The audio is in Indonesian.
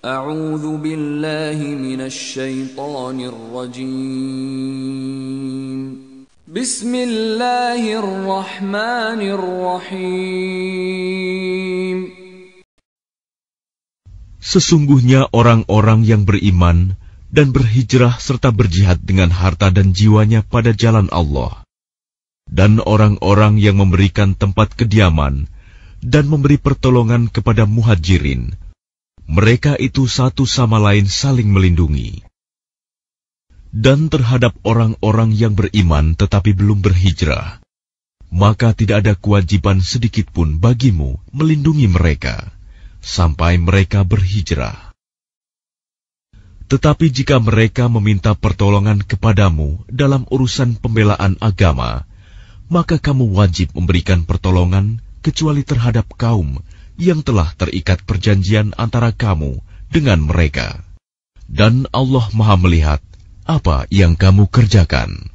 أعوذ بالله من الشيطان الرجيم بسم الله الرحمن الرحيم Sesungguhnya orang-orang yang beriman dan berhijrah serta berjihad dengan harta dan jiwanya pada jalan Allah dan orang-orang yang memberikan tempat kediaman dan memberi pertolongan kepada muhajirin mereka itu satu sama lain saling melindungi. Dan terhadap orang-orang yang beriman tetapi belum berhijrah, maka tidak ada kewajiban sedikit pun bagimu melindungi mereka sampai mereka berhijrah. Tetapi jika mereka meminta pertolongan kepadamu dalam urusan pembelaan agama, maka kamu wajib memberikan pertolongan kecuali terhadap kaum yang telah terikat perjanjian antara kamu dengan mereka. Dan Allah Maha Melihat apa yang kamu kerjakan.